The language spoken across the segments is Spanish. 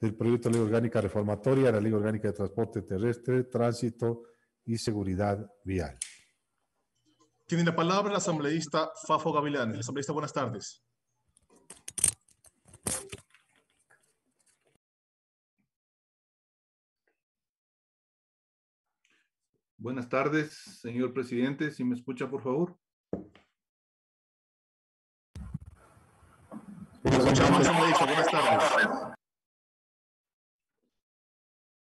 del proyecto de ley orgánica reformatoria, la ley orgánica de transporte terrestre, tránsito y seguridad vial. Tiene la palabra el asambleísta Fafo Gavilanes. Asambleísta, buenas tardes. Buenas tardes, señor presidente. Si me escucha, por favor. Buenas tardes.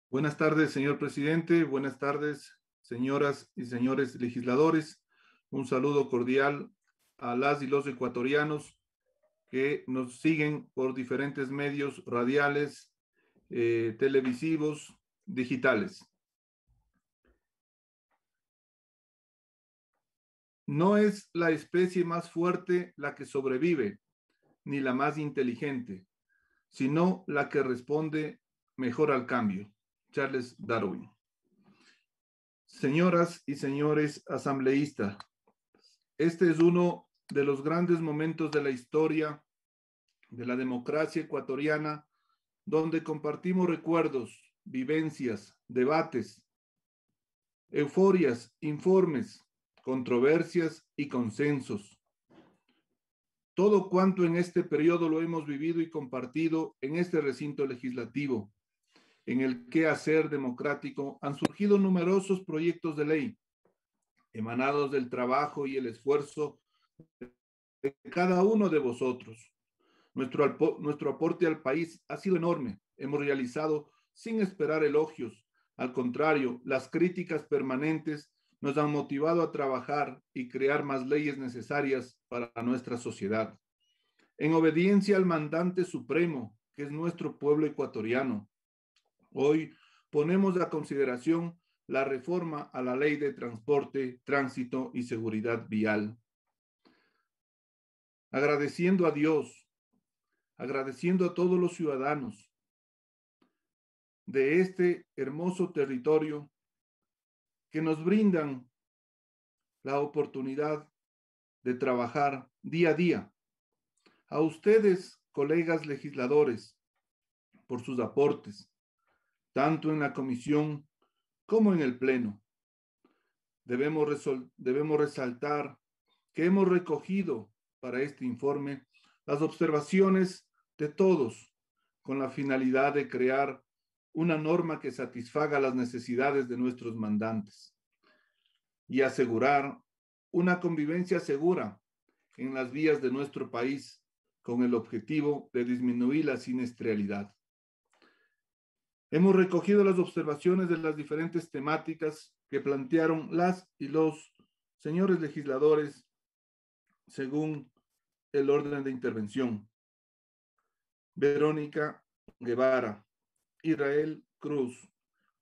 Buenas tardes, señor presidente. Buenas tardes, señoras y señores legisladores. Un saludo cordial a las y los ecuatorianos que nos siguen por diferentes medios radiales, eh, televisivos, digitales. No es la especie más fuerte la que sobrevive, ni la más inteligente, sino la que responde mejor al cambio. Charles Darwin. Señoras y señores asambleístas, este es uno de los grandes momentos de la historia de la democracia ecuatoriana, donde compartimos recuerdos, vivencias, debates, euforias, informes, controversias y consensos. Todo cuanto en este periodo lo hemos vivido y compartido en este recinto legislativo, en el quehacer democrático han surgido numerosos proyectos de ley, emanados del trabajo y el esfuerzo de cada uno de vosotros. Nuestro, nuestro aporte al país ha sido enorme. Hemos realizado sin esperar elogios. Al contrario, las críticas permanentes nos han motivado a trabajar y crear más leyes necesarias para nuestra sociedad. En obediencia al mandante supremo, que es nuestro pueblo ecuatoriano, Hoy ponemos a consideración la reforma a la ley de transporte, tránsito y seguridad vial. Agradeciendo a Dios, agradeciendo a todos los ciudadanos de este hermoso territorio que nos brindan la oportunidad de trabajar día a día. A ustedes, colegas legisladores, por sus aportes, tanto en la comisión como en el Pleno. Debemos, debemos resaltar que hemos recogido para este informe las observaciones de todos con la finalidad de crear una norma que satisfaga las necesidades de nuestros mandantes y asegurar una convivencia segura en las vías de nuestro país con el objetivo de disminuir la siniestralidad. Hemos recogido las observaciones de las diferentes temáticas que plantearon las y los señores legisladores según el orden de intervención. Verónica Guevara, Israel Cruz,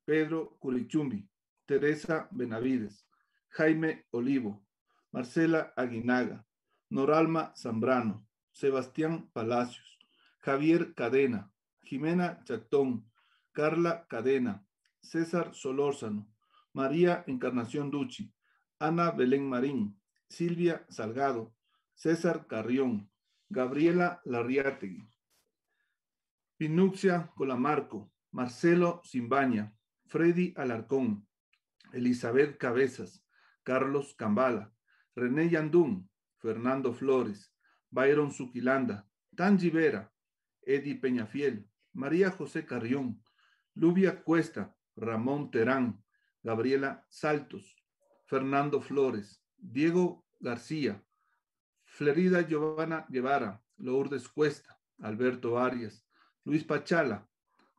Pedro Curichumbi, Teresa Benavides, Jaime Olivo, Marcela Aguinaga, Noralma Zambrano, Sebastián Palacios, Javier Cadena, Jimena Chatón, Carla Cadena, César Solórzano, María Encarnación Duchi, Ana Belén Marín, Silvia Salgado, César Carrión, Gabriela Larriategui, Pinuxia Colamarco, Marcelo Simbaña, Freddy Alarcón, Elizabeth Cabezas, Carlos Cambala, René Yandún, Fernando Flores, Byron Suquilanda, Tanji Vera, Eddie Peñafiel, María José Carrión, Lubia Cuesta, Ramón Terán, Gabriela Saltos, Fernando Flores, Diego García, Flerida Giovanna Guevara, Lourdes Cuesta, Alberto Arias, Luis Pachala,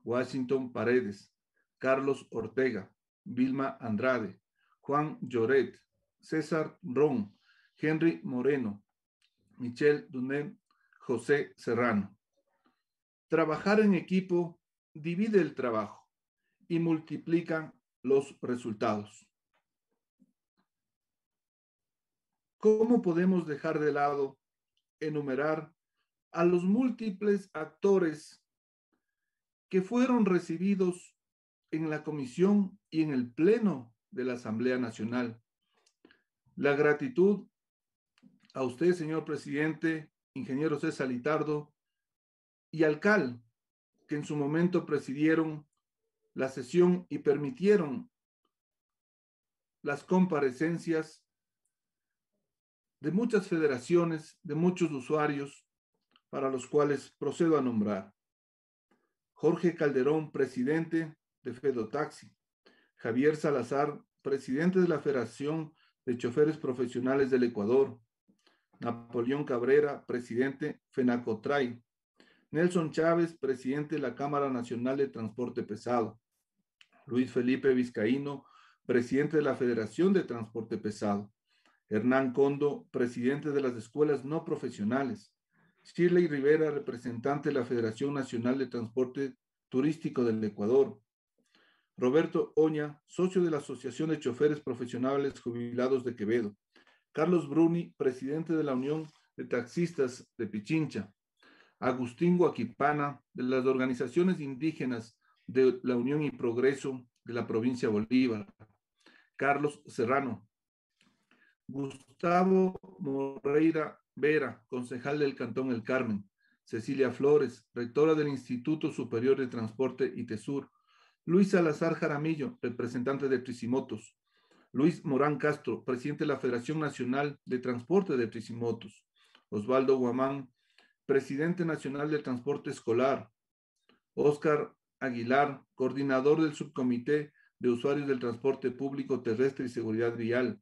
Washington Paredes, Carlos Ortega, Vilma Andrade, Juan Lloret, César Ron, Henry Moreno, Michelle Duné, José Serrano. Trabajar en equipo divide el trabajo y multiplica los resultados. ¿Cómo podemos dejar de lado, enumerar a los múltiples actores que fueron recibidos en la comisión y en el pleno de la Asamblea Nacional? La gratitud a usted, señor presidente, ingeniero César Litardo, y alcalde que en su momento presidieron la sesión y permitieron las comparecencias de muchas federaciones, de muchos usuarios, para los cuales procedo a nombrar. Jorge Calderón, presidente de Fedotaxi. Javier Salazar, presidente de la Federación de Choferes Profesionales del Ecuador. Napoleón Cabrera, presidente FENACOTRAI. Nelson Chávez, presidente de la Cámara Nacional de Transporte Pesado. Luis Felipe Vizcaíno, presidente de la Federación de Transporte Pesado. Hernán Condo, presidente de las escuelas no profesionales. Shirley Rivera, representante de la Federación Nacional de Transporte Turístico del Ecuador. Roberto Oña, socio de la Asociación de Choferes Profesionales Jubilados de Quevedo. Carlos Bruni, presidente de la Unión de Taxistas de Pichincha. Agustín Guaquipana, de las organizaciones indígenas de la Unión y Progreso de la provincia Bolívar, Carlos Serrano, Gustavo Moreira Vera, concejal del Cantón El Carmen, Cecilia Flores, rectora del Instituto Superior de Transporte y Tesur. Luis Salazar Jaramillo, representante de Tricimotos, Luis Morán Castro, presidente de la Federación Nacional de Transporte de Tricimotos, Osvaldo Guamán, presidente nacional del transporte escolar. Óscar Aguilar, coordinador del subcomité de usuarios del transporte público terrestre y seguridad vial.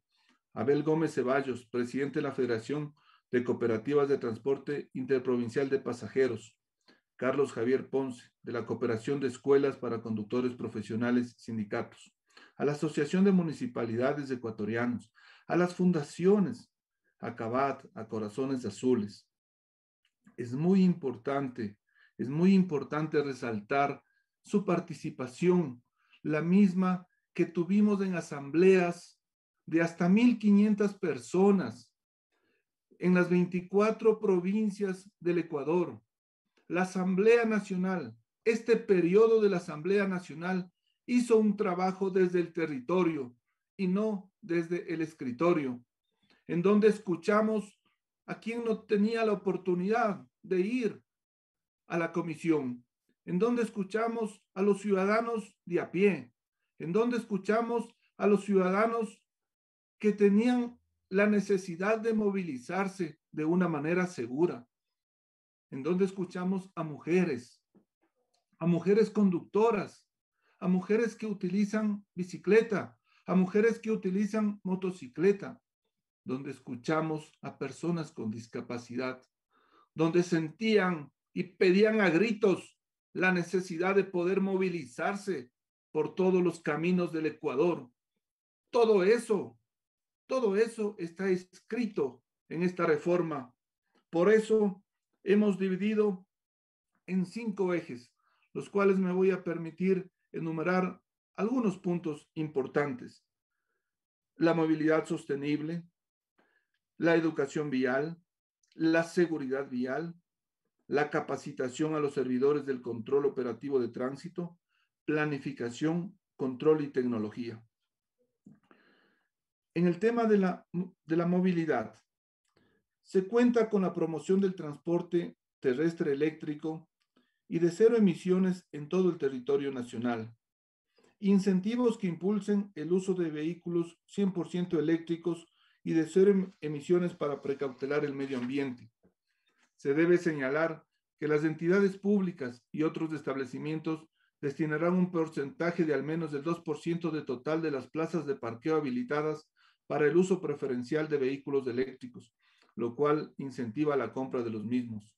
Abel Gómez Ceballos, presidente de la Federación de Cooperativas de Transporte Interprovincial de Pasajeros. Carlos Javier Ponce, de la Cooperación de Escuelas para Conductores Profesionales Sindicatos. A la Asociación de Municipalidades Ecuatorianos. A las fundaciones. A a Corazones Azules es muy importante, es muy importante resaltar su participación, la misma que tuvimos en asambleas de hasta 1.500 personas en las 24 provincias del Ecuador. La Asamblea Nacional, este periodo de la Asamblea Nacional hizo un trabajo desde el territorio y no desde el escritorio, en donde escuchamos a quien no tenía la oportunidad de ir a la comisión, en donde escuchamos a los ciudadanos de a pie, en donde escuchamos a los ciudadanos que tenían la necesidad de movilizarse de una manera segura, en donde escuchamos a mujeres, a mujeres conductoras, a mujeres que utilizan bicicleta, a mujeres que utilizan motocicleta, donde escuchamos a personas con discapacidad, donde sentían y pedían a gritos la necesidad de poder movilizarse por todos los caminos del Ecuador. Todo eso, todo eso está escrito en esta reforma. Por eso hemos dividido en cinco ejes, los cuales me voy a permitir enumerar algunos puntos importantes. La movilidad sostenible, la educación vial, la seguridad vial, la capacitación a los servidores del control operativo de tránsito, planificación, control y tecnología. En el tema de la, movilidad, se cuenta con la promoción del transporte terrestre eléctrico y de cero emisiones en todo el territorio nacional. Incentivos que impulsen el uso de vehículos 100% eléctricos y de ser em-, emisiones para precautelar el medio ambiente. Se debe señalar que las entidades públicas y otros establecimientos destinarán un porcentaje de al menos del 2% de total de las plazas de parqueo habilitadas para el uso preferencial de vehículos eléctricos, lo cual incentiva la compra de los mismos.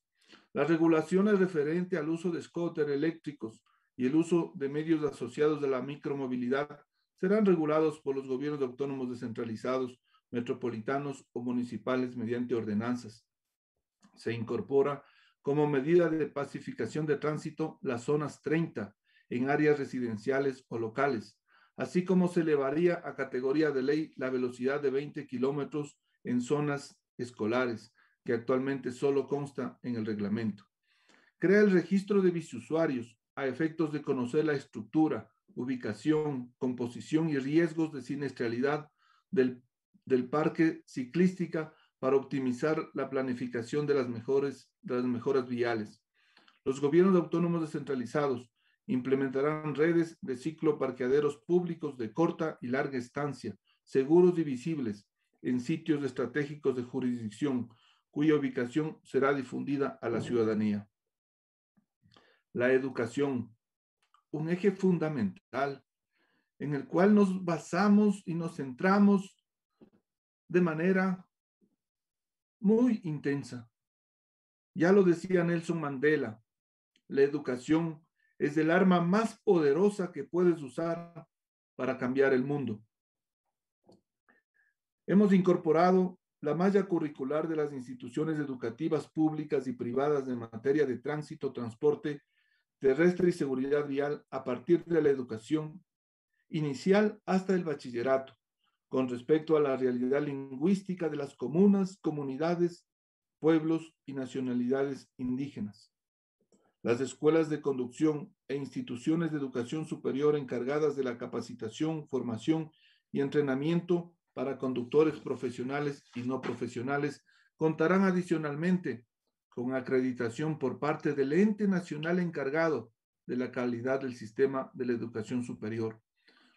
Las regulaciones referente al uso de scooter eléctricos y el uso de medios asociados de la micromovilidad serán regulados por los gobiernos autónomos descentralizados metropolitanos o municipales mediante ordenanzas. Se incorpora como medida de pacificación de tránsito las zonas 30 en áreas residenciales o locales, así como se elevaría a categoría de ley la velocidad de 20 kilómetros en zonas escolares, que actualmente solo consta en el reglamento. Crea el registro de viceusuarios a efectos de conocer la estructura, ubicación, composición y riesgos de siniestralidad del del parque ciclística para optimizar la planificación de las, mejores, las mejoras viales. Los gobiernos autónomos descentralizados implementarán redes de cicloparqueaderos públicos de corta y larga estancia, seguros y visibles, en sitios estratégicos de jurisdicción, cuya ubicación será difundida a la ciudadanía. La educación, un eje fundamental en el cual nos basamos y nos centramos de manera muy intensa. Ya lo decía Nelson Mandela, la educación es el arma más poderosa que puedes usar para cambiar el mundo. Hemos incorporado la malla curricular de las instituciones educativas públicas y privadas en materia de tránsito, transporte terrestre y seguridad vial a partir de la educación inicial hasta el bachillerato, con respecto a la realidad lingüística de las comunas, comunidades, pueblos y nacionalidades indígenas. Las escuelas de conducción e instituciones de educación superior encargadas de la capacitación, formación y entrenamiento para conductores profesionales y no profesionales contarán adicionalmente con acreditación por parte del ente nacional encargado de la calidad del sistema de la educación superior.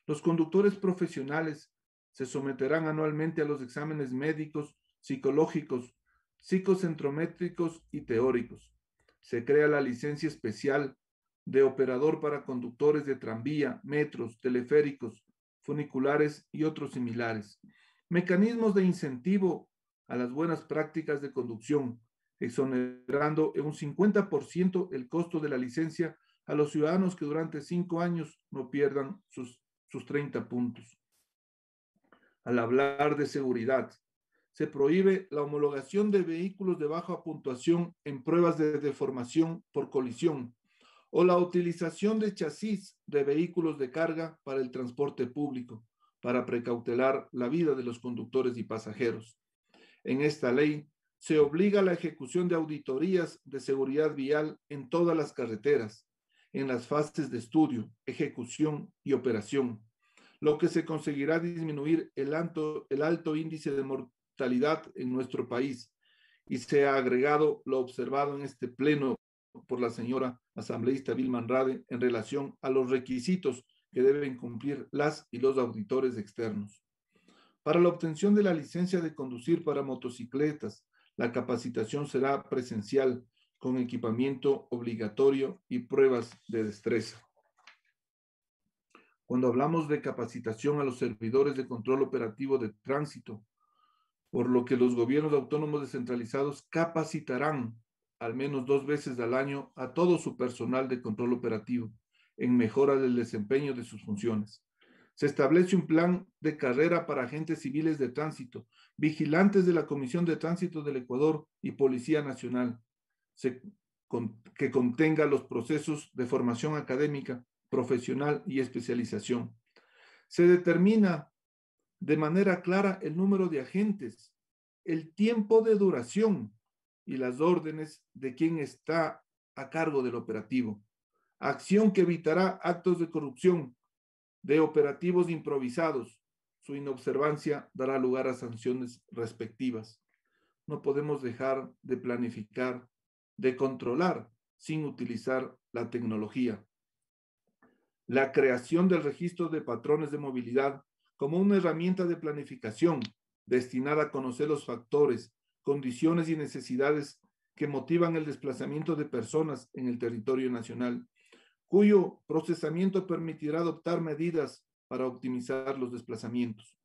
Los conductores profesionales se someterán anualmente a los exámenes médicos, psicológicos, psicocentrométricos y teóricos. Se crea la licencia especial de operador para conductores de tranvía, metros, teleféricos, funiculares y otros similares. Mecanismos de incentivo a las buenas prácticas de conducción, exonerando en un 50% el costo de la licencia a los ciudadanos que durante cinco años no pierdan sus, sus 30 puntos al hablar de seguridad. Se prohíbe la homologación de vehículos de baja puntuación en pruebas de deformación por colisión o la utilización de chasis de vehículos de carga para el transporte público, para precautelar la vida de los conductores y pasajeros. En esta ley se obliga a la ejecución de auditorías de seguridad vial en todas las carreteras, en las fases de estudio, ejecución y operación lo que se conseguirá disminuir el alto, el alto índice de mortalidad en nuestro país. Y se ha agregado lo observado en este pleno por la señora asambleísta Vilma Andrade en relación a los requisitos que deben cumplir las y los auditores externos. Para la obtención de la licencia de conducir para motocicletas, la capacitación será presencial con equipamiento obligatorio y pruebas de destreza. Cuando hablamos de capacitación a los servidores de control operativo de tránsito, por lo que los gobiernos autónomos descentralizados capacitarán al menos dos veces al año a todo su personal de control operativo en mejora del desempeño de sus funciones. Se establece un plan de carrera para agentes civiles de tránsito, vigilantes de la Comisión de Tránsito del Ecuador y Policía Nacional, que contenga los procesos de formación académica profesional y especialización. Se determina de manera clara el número de agentes, el tiempo de duración y las órdenes de quien está a cargo del operativo. Acción que evitará actos de corrupción, de operativos improvisados. Su inobservancia dará lugar a sanciones respectivas. No podemos dejar de planificar, de controlar sin utilizar la tecnología la creación del registro de patrones de movilidad como una herramienta de planificación destinada a conocer los factores, condiciones y necesidades que motivan el desplazamiento de personas en el territorio nacional, cuyo procesamiento permitirá adoptar medidas para optimizar los desplazamientos.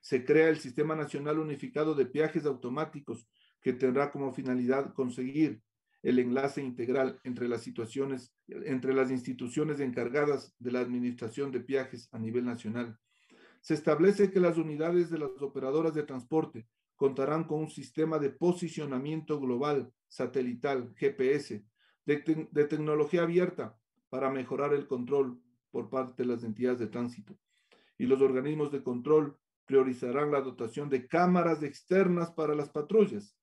Se crea el Sistema Nacional Unificado de Peajes Automáticos, que tendrá como finalidad conseguir el enlace integral entre las situaciones, entre las instituciones encargadas de la administración de viajes a nivel nacional. Se establece que las unidades de las operadoras de transporte contarán con un sistema de posicionamiento global, satelital, GPS, de, de tecnología abierta para mejorar el control por parte de las entidades de tránsito. Y los organismos de control priorizarán la dotación de cámaras externas para las patrullas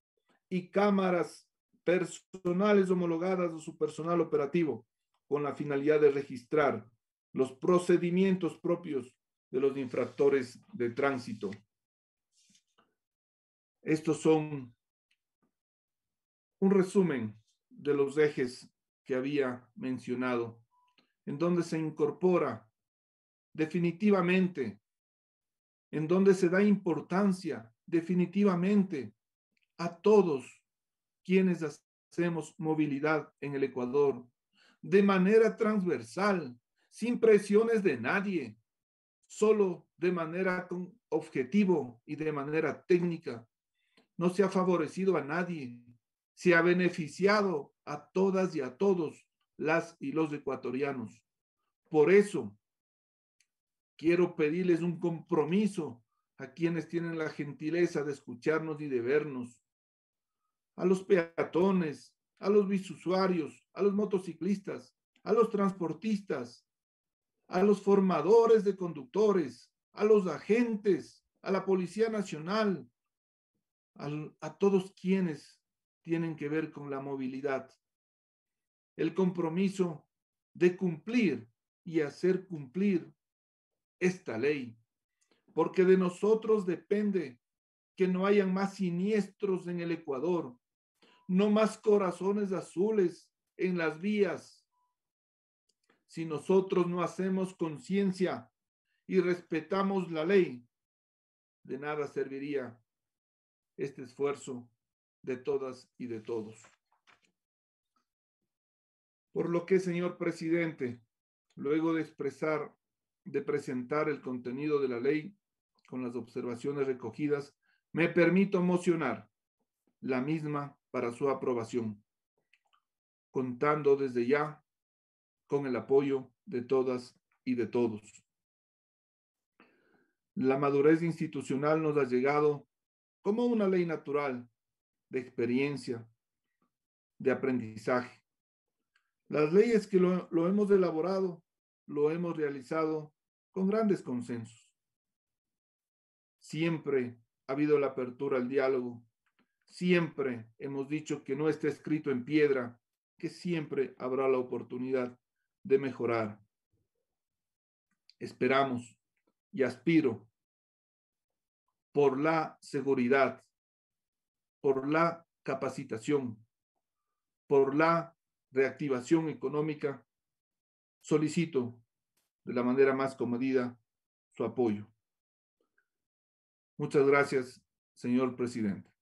y cámaras personales homologadas o su personal operativo con la finalidad de registrar los procedimientos propios de los infractores de tránsito. Estos son un resumen de los ejes que había mencionado, en donde se incorpora definitivamente, en donde se da importancia definitivamente a todos quienes hacemos movilidad en el Ecuador de manera transversal, sin presiones de nadie, solo de manera con objetivo y de manera técnica. No se ha favorecido a nadie, se ha beneficiado a todas y a todos las y los ecuatorianos. Por eso, quiero pedirles un compromiso a quienes tienen la gentileza de escucharnos y de vernos a los peatones, a los bisusuarios, a los motociclistas, a los transportistas, a los formadores de conductores, a los agentes, a la Policía Nacional, a, a todos quienes tienen que ver con la movilidad. El compromiso de cumplir y hacer cumplir esta ley, porque de nosotros depende que no hayan más siniestros en el Ecuador, no más corazones azules en las vías. Si nosotros no hacemos conciencia y respetamos la ley, de nada serviría este esfuerzo de todas y de todos. Por lo que, señor presidente, luego de expresar, de presentar el contenido de la ley con las observaciones recogidas, me permito mocionar la misma para su aprobación, contando desde ya con el apoyo de todas y de todos. La madurez institucional nos ha llegado como una ley natural de experiencia, de aprendizaje. Las leyes que lo, lo hemos elaborado, lo hemos realizado con grandes consensos. Siempre ha habido la apertura al diálogo, Siempre hemos dicho que no está escrito en piedra, que siempre habrá la oportunidad de mejorar. Esperamos y aspiro por la seguridad, por la capacitación, por la reactivación económica, solicito de la manera más comodida su apoyo. Muchas gracias, señor presidente.